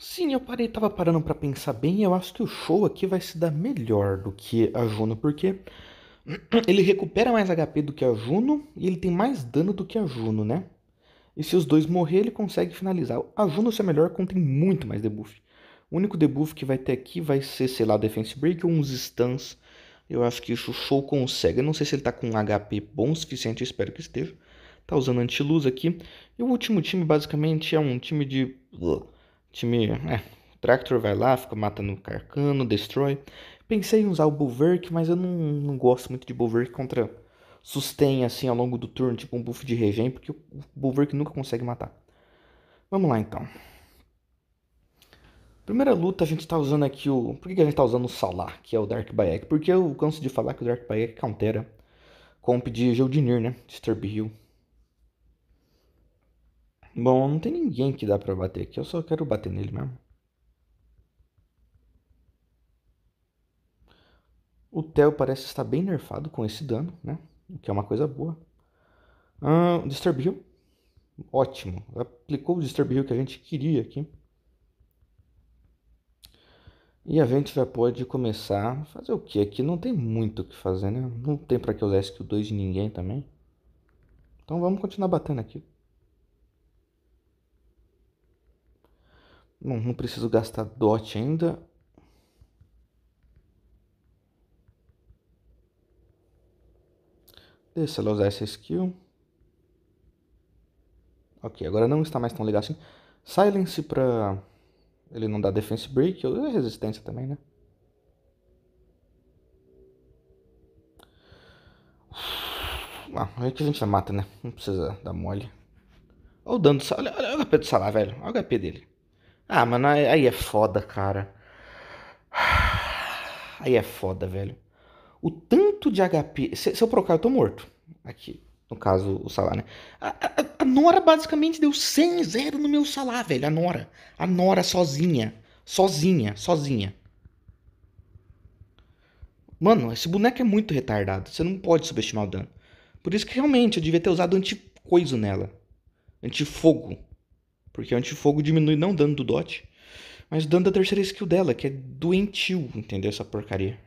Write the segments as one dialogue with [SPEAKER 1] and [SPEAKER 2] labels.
[SPEAKER 1] Sim, eu parei, tava parando para pensar bem, e eu acho que o show aqui vai se dar melhor do que a Juno, porque ele recupera mais HP do que a Juno e ele tem mais dano do que a Juno, né? E se os dois morrer, ele consegue finalizar. A Juno, se é melhor, contém muito mais debuff. O único debuff que vai ter aqui vai ser, sei lá, Defense Break ou uns stuns. Eu acho que isso o Show consegue. Eu não sei se ele tá com um HP bom o suficiente, espero que esteja. Tá usando anti-luz aqui. E o último time, basicamente, é um time de time. É, Tractor vai lá, fica matando Carcano, destrói. Pensei em usar o Bulwark, mas eu não, não gosto muito de Bulwark contra sustain assim ao longo do turno, tipo um buff de regen, porque o Bulwark nunca consegue matar. Vamos lá então. Primeira luta a gente está usando aqui o. Por que a gente está usando o Salar, que é o Dark Bayek? Porque eu canso de falar que o Dark Bayek countera comp de Geldinir, né? Disturb Hill. Bom, não tem ninguém que dá pra bater aqui. Eu só quero bater nele mesmo. O Theo parece estar bem nerfado com esse dano, né? O que é uma coisa boa. Ah, Disturb Ótimo. Aplicou o Disturb que a gente queria aqui. E a gente já pode começar a fazer o que aqui? Não tem muito o que fazer, né? Não tem para que eu usar o 2 de ninguém também. Então vamos continuar batendo aqui. Não, não preciso gastar dot ainda. Deixa ela usar essa skill. Ok, agora não está mais tão legal assim. Silence pra... Ele não dá defense break, ou resistência também, né? Ah, é que a gente já mata, né? Não precisa dar mole. Olha o dano do Olha, olha o HP do Salah, velho. Olha o HP dele. Ah, mano, aí é foda, cara. Aí é foda, velho. O tanto de HP. Se, se eu procar, eu tô morto. Aqui, no caso, o Salá, né? A, a, a, Nora basicamente deu 100 zero no meu Salá, velho. A Nora. A Nora sozinha. Sozinha, sozinha. Mano, esse boneco é muito retardado. Você não pode subestimar o dano. Por isso que realmente eu devia ter usado anticoiso nela. Antifogo. Porque antifogo diminui não o dano do dot, mas o dano da terceira skill dela, que é doentio, entendeu? Essa porcaria.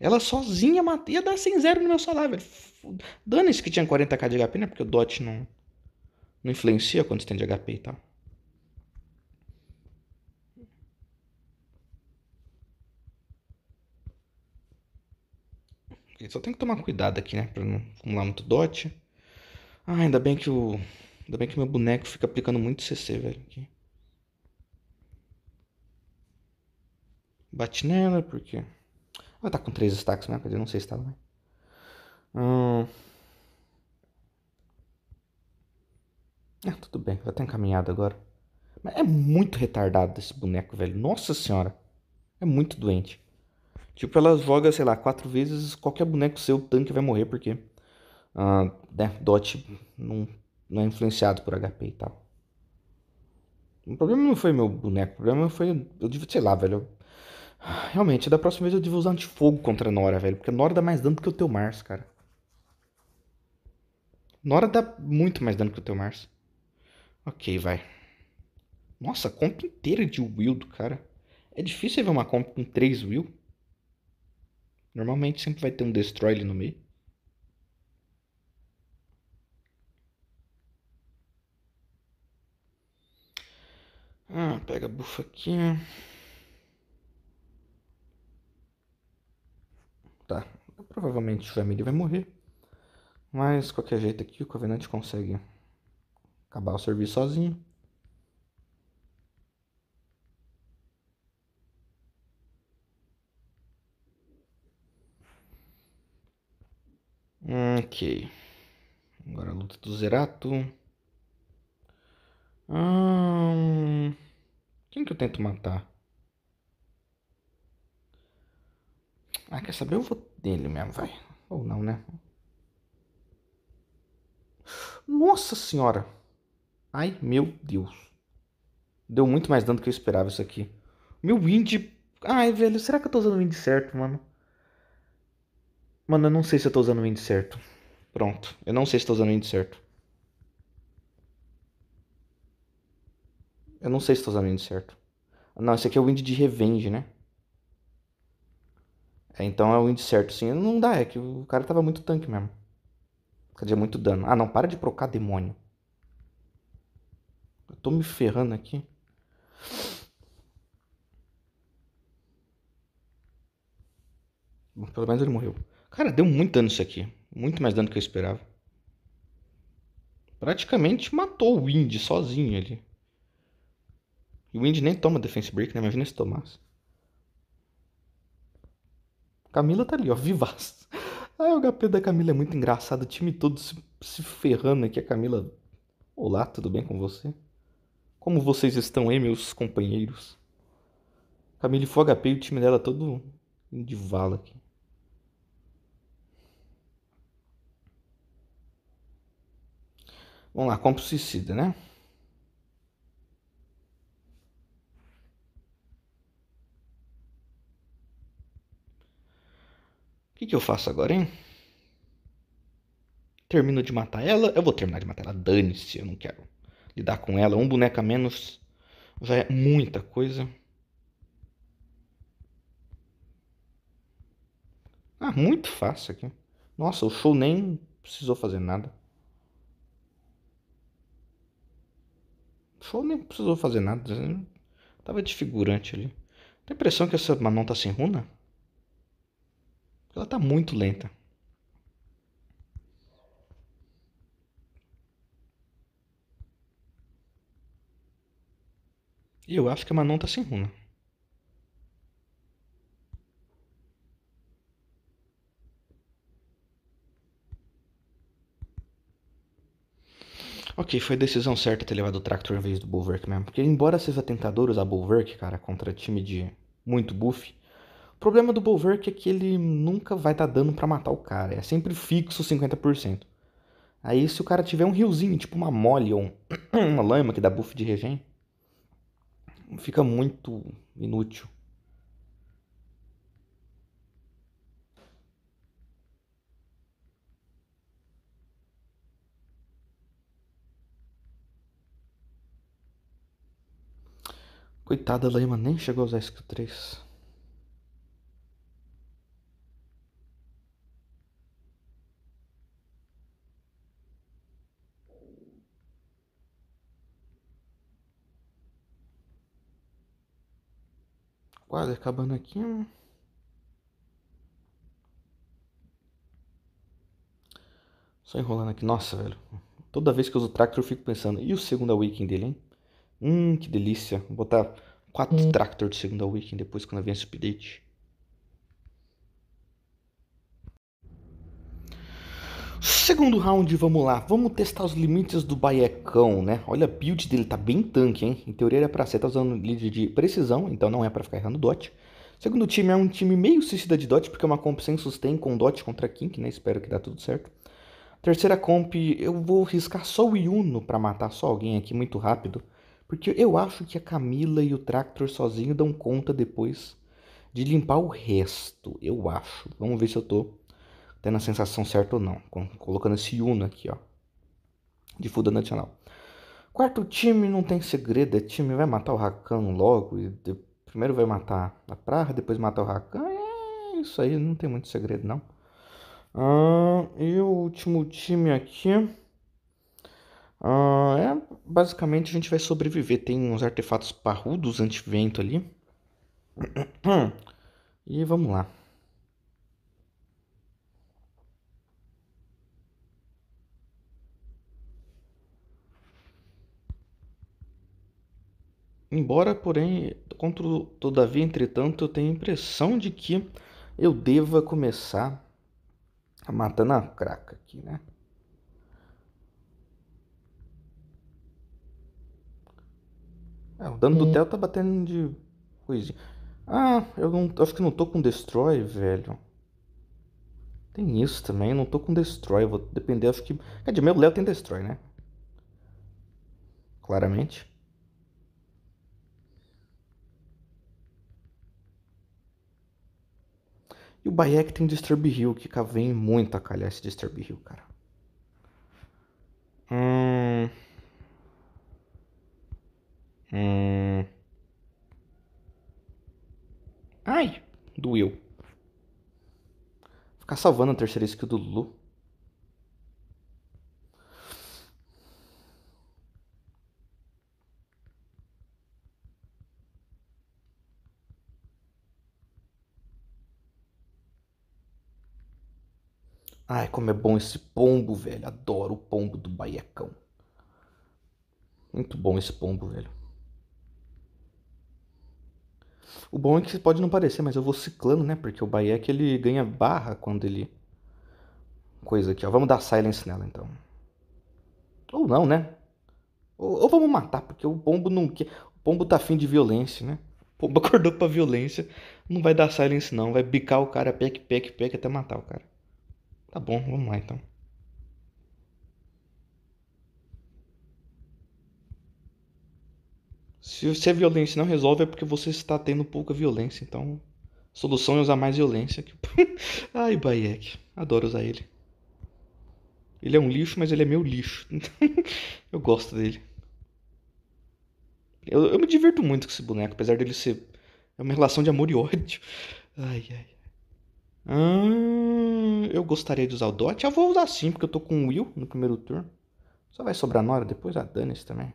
[SPEAKER 1] Ela sozinha ia dar 100 zero no meu salário, velho. Foda... Dane-se que tinha 40k de HP, né? Porque o dot não, não influencia quanto você tem de HP e tal. Só tem que tomar cuidado aqui, né? Pra não acumular muito dot. Ah, ainda bem que o Ainda bem que meu boneco fica aplicando muito CC, velho. Aqui. Bate nela, porque... Ela ah, tá com três stacks, né? Eu não sei se tava, tá, né? Hum... Ah, tudo bem. Ela tá encaminhada agora. Mas é muito retardado esse boneco, velho. Nossa senhora. É muito doente. Tipo, ela joga, sei lá, quatro vezes, qualquer boneco seu, tanque vai morrer, porque... Uh, né, Dot não não é influenciado por HP e tal. O problema não foi meu boneco, o problema foi. Eu devia, sei lá, velho. Realmente, da próxima vez eu devia usar antifogo contra a Nora, velho. Porque a Nora dá mais dano que o teu Mars, cara. Nora dá muito mais dano que o teu Mars. Ok, vai. Nossa, comp inteira de do cara. É difícil ver uma comp com 3 Will. Normalmente sempre vai ter um Destroy ali no meio. Ah, pega bufa aqui. Tá, provavelmente o Vermelho vai morrer. Mas, qualquer jeito aqui, o Covenant consegue acabar o serviço sozinho. Ok. Agora a luta do Zerato. Hum... Quem que eu tento matar? Ah, quer saber? Eu vou dele mesmo, vai. Ou não, né? Nossa senhora! Ai, meu Deus. Deu muito mais dano do que eu esperava isso aqui. Meu wind... Ai, velho, será que eu tô usando o wind certo, mano? Mano, eu não sei se eu tô usando o wind certo. Pronto, eu não sei se tô usando o wind certo. Eu não sei se estou usando o índice certo. Não, esse aqui é o índice de revenge, né? É, então é o índice certo, sim. Não dá, é que o cara tava muito tanque mesmo. Quer dizer, muito dano. Ah, não, para de procar, demônio. Eu tô me ferrando aqui. Bom, pelo menos ele morreu. Cara, deu muito dano isso aqui. Muito mais dano do que eu esperava. Praticamente matou o Indy sozinho ali. E o Indy nem toma defense break, né? Imagina se tomasse. Camila tá ali, ó, vivaz. Ah, o HP da Camila é muito engraçado, o time todo se, se ferrando aqui. A Camila, olá, tudo bem com você? Como vocês estão aí, meus companheiros? Camila foi HP e o time dela todo de vala aqui. Vamos lá, compro suicida, né? que, que eu faço agora, hein? Termino de matar ela. Eu vou terminar de matar ela. Dane-se, eu não quero lidar com ela. Um boneco a menos já é muita coisa. Ah, muito fácil aqui. Nossa, o show nem precisou fazer nada. O show nem precisou fazer nada. Né? Tava de figurante ali. Tem a impressão que essa Manon tá sem runa? Ela está muito lenta. E eu acho que a Manon tá sem runa. Ok, foi decisão certa ter levado o Tractor em vez do Bulwark mesmo. Porque embora seja tentador usar Bulwark, cara, contra time de muito buff, o problema do Bolverk é que ele nunca vai estar tá dando para matar o cara. É sempre fixo 50%. Aí se o cara tiver um riozinho, tipo uma mole ou uma lama que dá buff de regen, fica muito inútil. Coitada da Lema, nem chegou a usar skill 3. quase acabando aqui. Né? Só enrolando aqui. Nossa, velho. Toda vez que eu uso o Tractor eu fico pensando, e o segundo Awakening dele, hein? Hum, que delícia. Vou botar quatro hum. Tractor de segunda Awakening depois quando vier esse update. Segundo round, vamos lá. Vamos testar os limites do Baiecão, né? Olha, a build dele tá bem tanque, hein? Em teoria era pra ser, tá usando lead de precisão, então não é pra ficar errando dot. Segundo time, é um time meio suicida de dot, porque é uma comp sem sustain com dot contra kink, né? Espero que dá tudo certo. Terceira comp, eu vou riscar só o Yuno pra matar só alguém aqui muito rápido. Porque eu acho que a Camila e o Tractor sozinho dão conta depois de limpar o resto, eu acho. Vamos ver se eu tô tendo a sensação certa ou não. Colocando esse Uno aqui, ó, de Fuda Nacional. Quarto time não tem segredo, é time vai matar o Rakan logo. De, primeiro vai matar a Praga, depois matar o Rakan. É isso aí, não tem muito segredo não. Ah, e o último time aqui. Ah, é, basicamente a gente vai sobreviver. Tem uns artefatos parrudos anti-vento ali. E vamos lá. Embora, porém, contra, todavia, entretanto, eu tenho a impressão de que eu deva começar a matar na craca aqui, né? É, o dano do Theo tá batendo de coisinha. Ah, eu não, acho que não tô com Destroy, velho. Tem isso também, não tô com Destroy. Vou depender, acho que. É, de meu Léo tem Destroy, né? Claramente. E o Bayek é tem Disturb Hill, que vem muito a calhar esse Disturb Hill, cara. Hum... Hum... Ai, doeu. Ficar salvando a terceira skill do Lulu. Ai, como é bom esse pombo, velho. Adoro o pombo do Baiecão. Muito bom esse pombo, velho. O bom é que pode não parecer, mas eu vou ciclando, né? Porque o Baiec ele ganha barra quando ele. Coisa aqui, ó. Vamos dar silence nela então. Ou não, né? Ou, ou vamos matar, porque o pombo não quer. O pombo tá afim de violência, né? O pombo acordou pra violência. Não vai dar silence, não. Vai bicar o cara, peck, peck, peck até matar o cara. Tá bom, vamos lá então. Se, se a é violência não resolve, é porque você está tendo pouca violência. Então, a solução é usar mais violência. Ai, Bayek. Adoro usar ele. Ele é um lixo, mas ele é meu lixo. eu gosto dele. Eu, eu me diverto muito com esse boneco, apesar dele ser. É uma relação de amor e ódio. Ai, ai. Hum, eu gostaria de usar o Dot. Eu vou usar sim, porque eu tô com o Will no primeiro turno. Só vai sobrar Nora depois, a ah, dane-se também.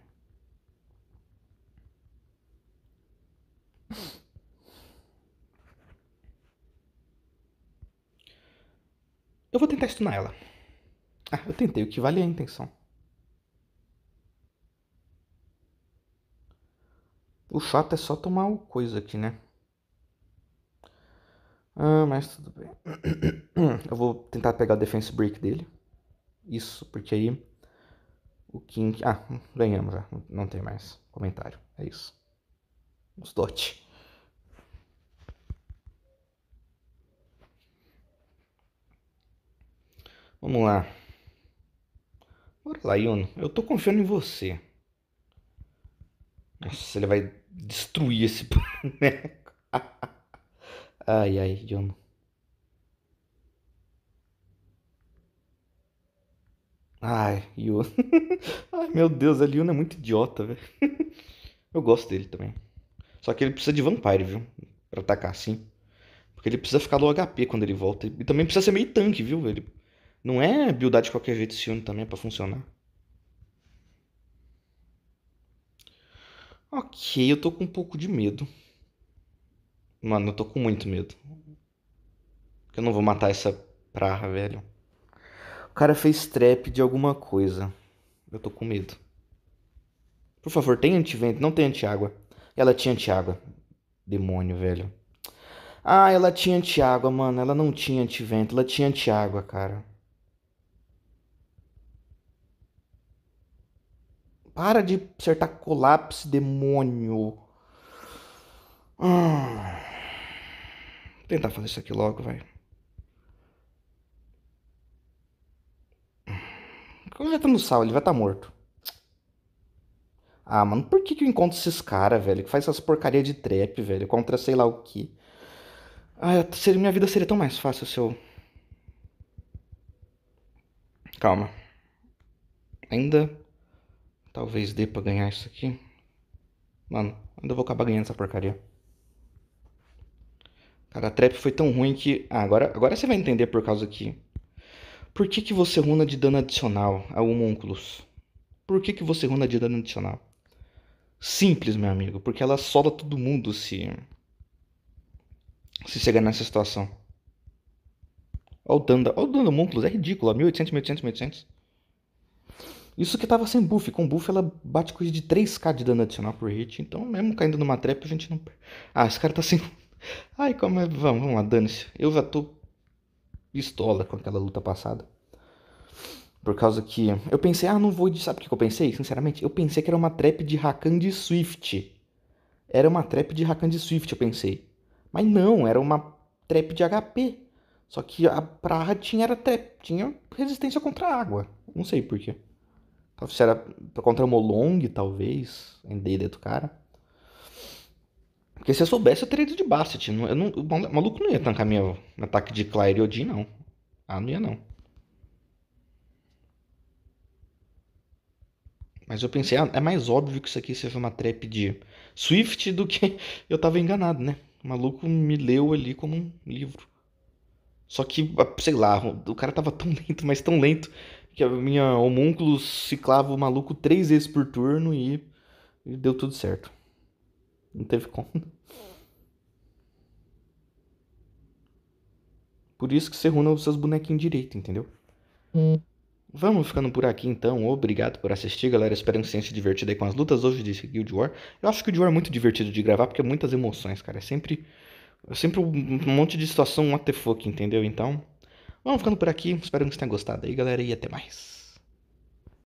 [SPEAKER 1] Eu vou tentar stunar ela. Ah, eu tentei, o que vale é a intenção. O chato é só tomar coisa aqui, né? Ah, mas tudo bem. Eu vou tentar pegar o defense break dele. Isso, porque aí o King. Ah, ganhamos já. Não tem mais comentário. É isso. Os dot. Vamos lá. Bora lá, Yuno. Eu tô confiando em você. Nossa, ele vai destruir esse boneco. Ai, ai, John. Ai, Yuna. ai, meu Deus, a Yuna é muito idiota, velho. Eu gosto dele também. Só que ele precisa de Vampire, viu? Pra atacar assim. Porque ele precisa ficar low HP quando ele volta. E também precisa ser meio tanque, viu? Ele não é buildar de qualquer jeito esse Yuna também é pra funcionar. Ok, eu tô com um pouco de medo. Mano, eu tô com muito medo. Eu não vou matar essa prarra, velho. O cara fez trap de alguma coisa. Eu tô com medo. Por favor, tem antivento, não tem antiágua. Ela tinha antiágua. Demônio, velho. Ah, ela tinha antiágua, mano. Ela não tinha antivento, ela tinha antiágua, cara. Para de acertar colapso, demônio. Vou tentar fazer isso aqui logo, vai. Como já tá no sal, ele vai estar tá morto. Ah, mano, por que, que eu encontro esses caras, velho? Que faz essas porcaria de trap, velho? Contra sei lá o que. Ah, minha vida seria tão mais fácil se eu. Calma. Ainda. Talvez dê pra ganhar isso aqui. Mano, ainda vou acabar ganhando essa porcaria. Cara, a trap foi tão ruim que. Ah, agora, agora você vai entender por causa que. Por que, que você runa de dano adicional ao homúnculos? Por que, que você runa de dano adicional? Simples, meu amigo, porque ela solda todo mundo se. Se chegar nessa situação. Olha o dano, olha o dano do homúnculos, é ridículo, 1800, 1800, 1800. Isso que tava sem buff. Com buff ela bate coisa de 3k de dano adicional por hit. Então, mesmo caindo numa trap, a gente não. Ah, esse cara tá sem. Ai, como é. Vamos, vamos lá, dane-se. Eu já tô pistola com aquela luta passada. Por causa que. Eu pensei, ah, não vou de. Sabe o que eu pensei? Sinceramente, eu pensei que era uma trap de Rakan de Swift. Era uma trap de Rakan de Swift, eu pensei. Mas não, era uma trap de HP. Só que a Praha tinha era trap, tinha resistência contra a água. Não sei porquê. Se era contra Molong, talvez. A ideia do cara. Porque se eu soubesse, eu teria ido de Bastet. Eu não, o maluco não ia tancar meu ataque de Claire e Odin, não. Ah, não ia não. Mas eu pensei, ah, é mais óbvio que isso aqui seja uma trap de Swift do que eu tava enganado, né? O maluco me leu ali como um livro. Só que, ah, sei lá, o cara tava tão lento, mas tão lento, que a minha homúnculo ciclava o maluco três vezes por turno e deu tudo certo. Não teve como. Por isso que você runa os seus bonequinhos direito, entendeu? Hum. Vamos ficando por aqui então. Obrigado por assistir, galera. Espero que vocês se divertido aí com as lutas hoje de Guild War. Eu acho que o Guild War é muito divertido de gravar porque é muitas emoções, cara. É sempre, é sempre um monte de situação, um what the fuck, entendeu? Então, vamos ficando por aqui. Espero que vocês tenham gostado aí, galera. E até mais.